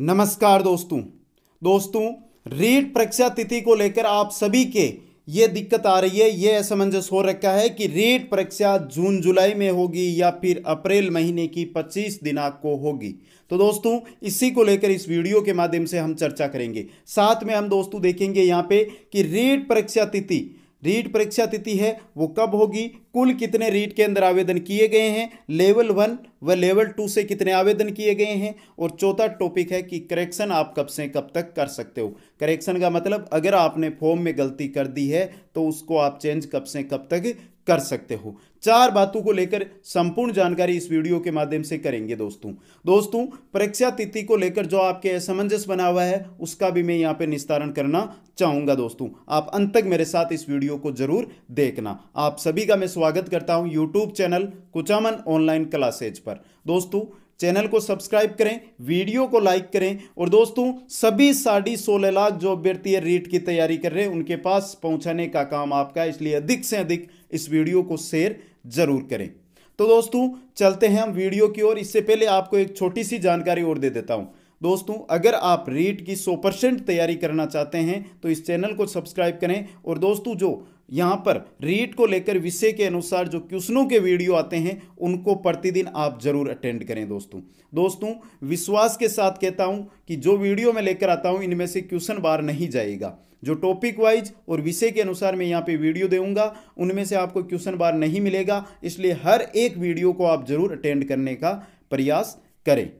नमस्कार दोस्तों दोस्तों रीट परीक्षा तिथि को लेकर आप सभी के ये दिक्कत आ रही है ये असमंजस हो रखा है कि रीट परीक्षा जून जुलाई में होगी या फिर अप्रैल महीने की 25 दिनांक को होगी तो दोस्तों इसी को लेकर इस वीडियो के माध्यम से हम चर्चा करेंगे साथ में हम दोस्तों देखेंगे यहाँ पे कि रीट परीक्षा तिथि रीट परीक्षा तिथि है वो कब होगी कुल कितने रीट के अंदर आवेदन किए गए हैं लेवल वन व लेवल टू से कितने आवेदन किए गए हैं और चौथा टॉपिक है कि करेक्शन आप कब से कब तक कर सकते हो करेक्शन का मतलब अगर आपने फॉर्म में गलती कर दी है तो उसको आप चेंज कब से कब तक कर सकते हो चार बातों को लेकर संपूर्ण जानकारी इस वीडियो के माध्यम से करेंगे दोस्तों दोस्तों परीक्षा तिथि को लेकर जो आपके असमंजस बना हुआ है उसका भी मैं यहाँ पे निस्तारण करना चाहूँगा दोस्तों आप अंत तक मेरे साथ इस वीडियो को जरूर देखना आप सभी का मैं स्वागत करता हूँ YouTube channel Kuchaman online classes पर दोस्तों चैनल को सब्सक्राइब करें वीडियो को लाइक करें और दोस्तों सभी साढ़ी सोलह लाख जो अभ्यर्थी रीट की तैयारी कर रहे हैं उनके पास पहुंचाने का काम आपका इसलिए अधिक से अधिक इस वीडियो को शेयर जरूर करें तो दोस्तों चलते हैं हम वीडियो की ओर इससे पहले आपको एक छोटी सी जानकारी और दे देता हूँ दोस्तों अगर आप रीट की 100 परसेंट तैयारी करना चाहते हैं तो इस चैनल को सब्सक्राइब करें और दोस्तों जो यहाँ पर रीट को लेकर विषय के अनुसार जो क्वेश्चनों के वीडियो आते हैं उनको प्रतिदिन आप जरूर अटेंड करें दोस्तों दोस्तों विश्वास के साथ कहता हूँ कि जो वीडियो मैं लेकर आता हूँ इनमें से क्वेश्चन बार नहीं जाएगा जो टॉपिक वाइज और विषय के अनुसार मैं यहाँ पे वीडियो दूंगा उनमें से आपको क्वेश्चन बार नहीं मिलेगा इसलिए हर एक वीडियो को आप जरूर अटेंड करने का प्रयास करें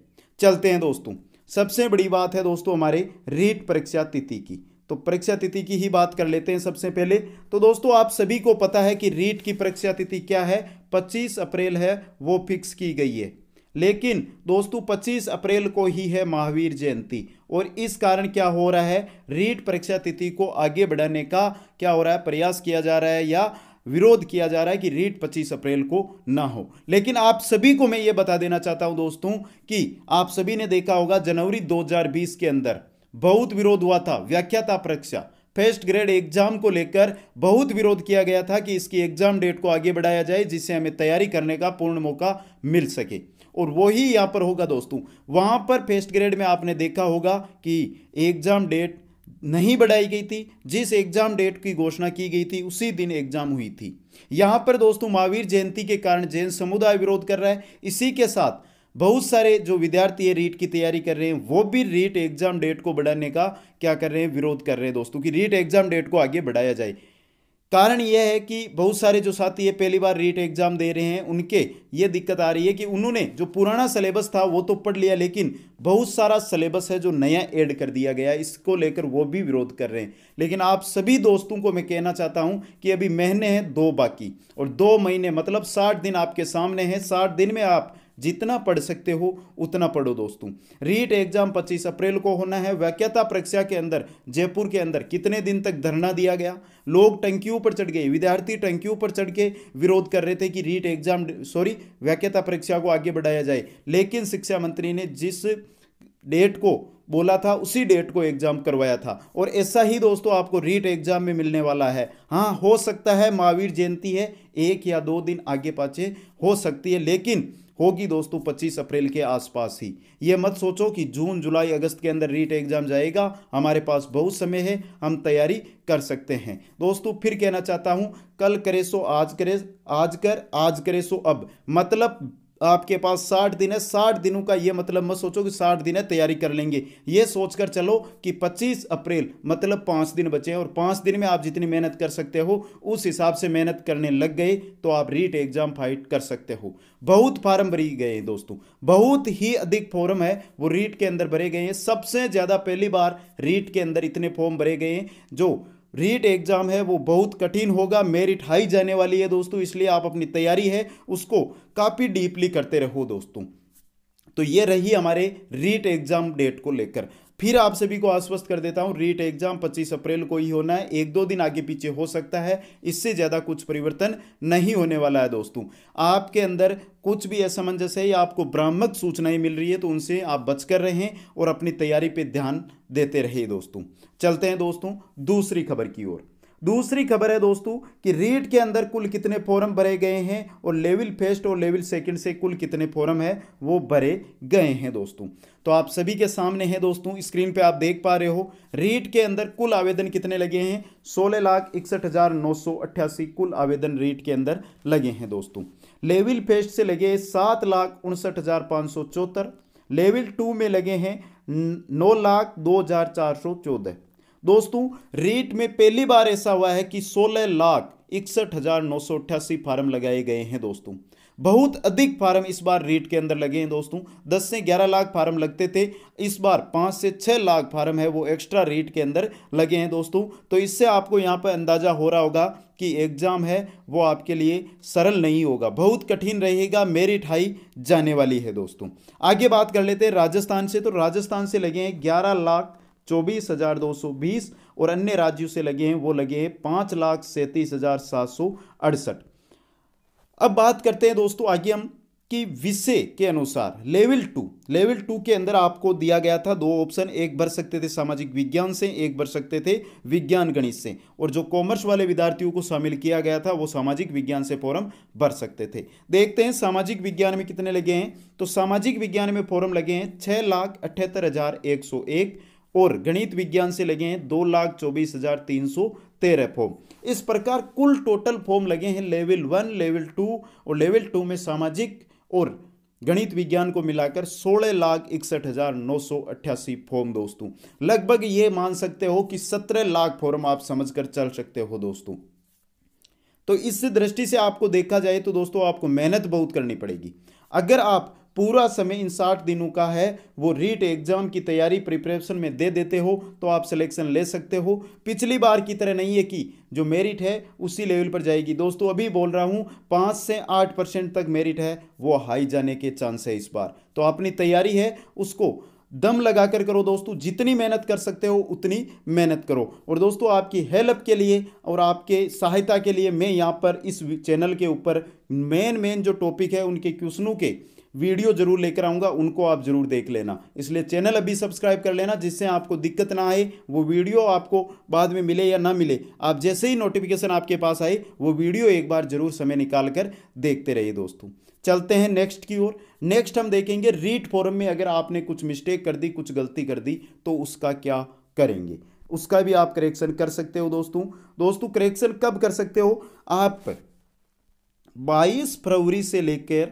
चलते हैं दोस्तों सबसे बड़ी बात है दोस्तों हमारे रीट परीक्षा तिथि की तो परीक्षा तिथि की ही बात कर लेते हैं सबसे पहले तो दोस्तों आप सभी को पता है कि रीट की परीक्षा तिथि क्या है 25 अप्रैल है वो फिक्स की गई है लेकिन दोस्तों 25 अप्रैल को ही है महावीर जयंती और इस कारण क्या हो रहा है रीट परीक्षा तिथि को आगे बढ़ाने का क्या हो रहा है प्रयास किया जा रहा है या विरोध किया जा रहा है कि रीट 25 अप्रैल को ना हो लेकिन आप सभी को मैं ये बता देना चाहता हूं दोस्तों कि आप सभी ने देखा होगा जनवरी 2020 के अंदर बहुत विरोध हुआ था व्याख्याता परीक्षा फर्स्ट ग्रेड एग्जाम को लेकर बहुत विरोध किया गया था कि इसकी एग्जाम डेट को आगे बढ़ाया जाए जिससे हमें तैयारी करने का पूर्ण मौका मिल सके और वही यहाँ पर होगा दोस्तों वहाँ पर फर्स्ट ग्रेड में आपने देखा होगा कि एग्जाम डेट नहीं बढ़ाई गई थी जिस एग्जाम डेट की घोषणा की गई थी उसी दिन एग्जाम हुई थी यहाँ पर दोस्तों महावीर जयंती के कारण जैन समुदाय विरोध कर रहा है इसी के साथ बहुत सारे जो विद्यार्थी है रीट की तैयारी कर रहे हैं वो भी रीट एग्जाम डेट को बढ़ाने का क्या कर रहे हैं विरोध कर रहे हैं दोस्तों कि रीट एग्जाम डेट को आगे बढ़ाया जाए कारण यह है कि बहुत सारे जो साथी है पहली बार रीट एग्जाम दे रहे हैं उनके ये दिक्कत आ रही है कि उन्होंने जो पुराना सिलेबस था वो तो पढ़ लिया लेकिन बहुत सारा सिलेबस है जो नया ऐड कर दिया गया इसको लेकर वो भी विरोध कर रहे हैं लेकिन आप सभी दोस्तों को मैं कहना चाहता हूं कि अभी महीने हैं दो बाकी और दो महीने मतलब साठ दिन आपके सामने हैं साठ दिन में आप जितना पढ़ सकते हो उतना पढ़ो दोस्तों रीट एग्जाम 25 अप्रैल को होना है वैक्यता परीक्षा के अंदर जयपुर के अंदर कितने दिन तक धरना दिया गया लोग टंकियों पर चढ़ गए विद्यार्थी टंकियों पर चढ़ के विरोध कर रहे थे कि रीट एग्जाम सॉरी वैक्यता परीक्षा को आगे बढ़ाया जाए लेकिन शिक्षा मंत्री ने जिस डेट को बोला था उसी डेट को एग्जाम करवाया था और ऐसा ही दोस्तों आपको रीट एग्जाम में मिलने वाला है हाँ हो सकता है महावीर जयंती है एक या दो दिन आगे पाचे हो सकती है लेकिन होगी दोस्तों पच्चीस अप्रैल के आसपास ही ये मत सोचो कि जून जुलाई अगस्त के अंदर रीट एग्ज़ाम जाएगा हमारे पास बहुत समय है हम तैयारी कर सकते हैं दोस्तों फिर कहना चाहता हूँ कल करे सो आज करे आज कर आज करे सो अब मतलब आपके पास साठ दिन है साठ दिनों का ये मतलब मत सोचो कि साठ दिन है तैयारी कर लेंगे ये सोचकर चलो कि पच्चीस अप्रैल मतलब पाँच दिन बचे हैं और पाँच दिन में आप जितनी मेहनत कर सकते हो उस हिसाब से मेहनत करने लग गए तो आप रीट एग्जाम फाइट कर सकते हो बहुत फार्म भरी गए हैं दोस्तों बहुत ही अधिक फॉर्म है वो रीट के अंदर भरे गए हैं सबसे ज़्यादा पहली बार रीट के अंदर इतने फॉर्म भरे गए हैं जो रीट एग्ज़ाम है वो बहुत कठिन होगा मेरिट हाई जाने वाली है दोस्तों इसलिए आप अपनी तैयारी है उसको काफ़ी डीपली करते रहो दोस्तों तो ये रही हमारे रीट एग्ज़ाम डेट को लेकर फिर आप सभी को आश्वस्त कर देता हूँ रीट एग्जाम 25 अप्रैल को ही होना है एक दो दिन आगे पीछे हो सकता है इससे ज़्यादा कुछ परिवर्तन नहीं होने वाला है दोस्तों आपके अंदर कुछ भी असमंजस है या आपको भ्रामक सूचनाएं मिल रही है तो उनसे आप बचकर रहें और अपनी तैयारी पर ध्यान देते रहिए दोस्तों चलते हैं दोस्तों दूसरी खबर की ओर दूसरी खबर है दोस्तों कि रीट के अंदर कुल कितने फॉरम भरे गए हैं और लेवल फर्स्ट और लेवल सेकंड से कुल कितने फॉरम है वो भरे गए हैं दोस्तों तो आप सभी के सामने है दोस्तों स्क्रीन पे आप देख पा रहे हो रीट के अंदर कुल आवेदन कितने लगे हैं सोलह लाख इकसठ हज़ार नौ सौ अट्ठासी कुल आवेदन रीट के अंदर लगे हैं दोस्तों लेवल फेस्ट से लगे सात लाख उनसठ हज़ार पाँच सौ चौहत्तर लेवल टू में लगे हैं नौ लाख दो हज़ार चार सौ चौदह दोस्तों रेट में पहली बार ऐसा हुआ है कि सोलह लाख इकसठ हजार नौ सौ अट्ठासी फार्म लगाए गए हैं दोस्तों बहुत अधिक फार्म इस बार रेट के अंदर लगे हैं दोस्तों 10 से 11 लाख फार्म लगते थे इस बार 5 से 6 लाख फार्म है वो एक्स्ट्रा रेट के अंदर लगे हैं दोस्तों तो इससे आपको यहाँ पर अंदाज़ा हो रहा होगा कि एग्ज़ाम है वो आपके लिए सरल नहीं होगा बहुत कठिन रहेगा मेरिट हाई जाने वाली है दोस्तों आगे बात कर लेते हैं राजस्थान से तो राजस्थान से लगे हैं ग्यारह लाख चौबीस हज़ार दो सौ बीस और अन्य राज्यों से लगे हैं वो लगे हैं पांच लाख सैंतीस हज़ार सात सौ अड़सठ अब बात करते हैं दोस्तों आगे हम कि विषय के अनुसार लेवल टू लेवल टू के अंदर आपको दिया गया था दो ऑप्शन एक भर सकते थे सामाजिक विज्ञान से एक भर सकते थे विज्ञान गणित से और जो कॉमर्स वाले विद्यार्थियों को शामिल किया गया था वो सामाजिक विज्ञान से फॉर्म भर सकते थे देखते हैं सामाजिक विज्ञान में कितने लगे हैं तो सामाजिक विज्ञान में फॉर्म लगे हैं छह लाख अठहत्तर हज़ार एक सौ एक और गणित विज्ञान से लगे हैं दो लाख चौबीस हजार तीन सौ तेरह फॉर्म इस प्रकार कुल टोटल फॉर्म लगे हैं लेवल वन लेवल टू और लेवल टू में सामाजिक और गणित विज्ञान को मिलाकर सोलह लाख इकसठ हजार नौ सौ अट्ठासी फॉर्म दोस्तों लगभग ये मान सकते हो कि सत्रह लाख फॉर्म आप समझकर चल सकते हो दोस्तों तो इस दृष्टि से आपको देखा जाए तो दोस्तों आपको मेहनत बहुत करनी पड़ेगी अगर आप पूरा समय इन साठ दिनों का है वो रीट एग्ज़ाम की तैयारी प्रिपरेशन में दे देते हो तो आप सिलेक्शन ले सकते हो पिछली बार की तरह नहीं है कि जो मेरिट है उसी लेवल पर जाएगी दोस्तों अभी बोल रहा हूँ पाँच से आठ परसेंट तक मेरिट है वो हाई जाने के चांस है इस बार तो अपनी तैयारी है उसको दम कर करो दोस्तों जितनी मेहनत कर सकते हो उतनी मेहनत करो और दोस्तों आपकी हेल्प के लिए और आपके सहायता के लिए मैं यहाँ पर इस चैनल के ऊपर मेन मेन जो टॉपिक है उनके क्वेश्चनों के वीडियो जरूर लेकर आऊँगा उनको आप जरूर देख लेना इसलिए चैनल अभी सब्सक्राइब कर लेना जिससे आपको दिक्कत ना आए वो वीडियो आपको बाद में मिले या ना मिले आप जैसे ही नोटिफिकेशन आपके पास आए वो वीडियो एक बार जरूर समय निकाल कर देखते रहिए दोस्तों चलते हैं नेक्स्ट की ओर नेक्स्ट हम देखेंगे रीट फॉरम में अगर आपने कुछ मिस्टेक कर दी कुछ गलती कर दी तो उसका क्या करेंगे उसका भी आप करेक्शन कर सकते हो दोस्तों दोस्तों करेक्शन कब कर सकते हो आप 22 फरवरी से लेकर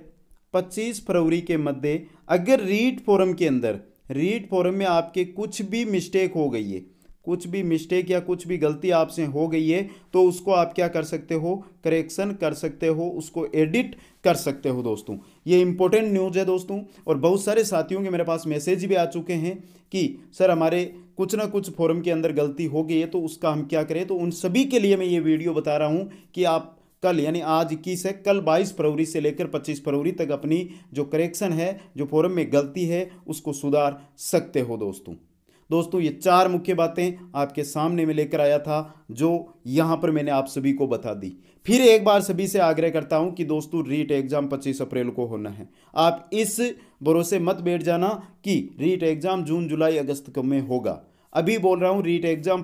25 फरवरी के मध्य अगर रीड फोरम के अंदर रीड फोरम में आपके कुछ भी मिस्टेक हो गई है कुछ भी मिस्टेक या कुछ भी गलती आपसे हो गई है तो उसको आप क्या कर सकते हो करेक्शन कर सकते हो उसको एडिट कर सकते हो दोस्तों ये इंपॉर्टेंट न्यूज़ है दोस्तों और बहुत सारे साथियों के मेरे पास मैसेज भी आ चुके हैं कि सर हमारे कुछ ना कुछ फोरम के अंदर गलती हो गई है तो उसका हम क्या करें तो उन सभी के लिए मैं ये वीडियो बता रहा हूँ कि आप कल यानी आज इक्कीस है कल बाईस फरवरी से लेकर पच्चीस फरवरी तक अपनी जो करेक्शन है जो फोरम में गलती है उसको सुधार सकते हो दोस्तों दोस्तों ये चार मुख्य बातें आपके सामने में लेकर आया था जो यहाँ पर मैंने आप सभी को बता दी फिर एक बार सभी से आग्रह करता हूँ कि दोस्तों रीट एग्ज़ाम 25 अप्रैल को होना है आप इस भरोसे मत बैठ जाना कि रीट एग्ज़ाम जून जुलाई अगस्त में होगा अभी बोल रहा हूँ रीट एग्ज़ाम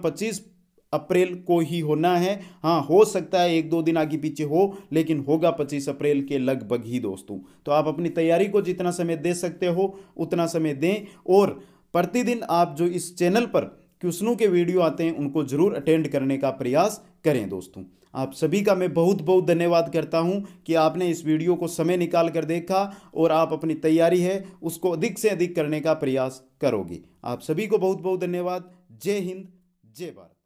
अप्रैल को ही होना है हाँ हो सकता है एक दो दिन आगे पीछे हो लेकिन होगा पच्चीस अप्रैल के लगभग ही दोस्तों तो आप अपनी तैयारी को जितना समय दे सकते हो उतना समय दें और प्रतिदिन आप जो इस चैनल पर क्वेश्चनों के वीडियो आते हैं उनको जरूर अटेंड करने का प्रयास करें दोस्तों आप सभी का मैं बहुत बहुत धन्यवाद करता हूं कि आपने इस वीडियो को समय निकाल कर देखा और आप अपनी तैयारी है उसको अधिक से अधिक करने का प्रयास करोगे आप सभी को बहुत बहुत धन्यवाद जय हिंद जय भारत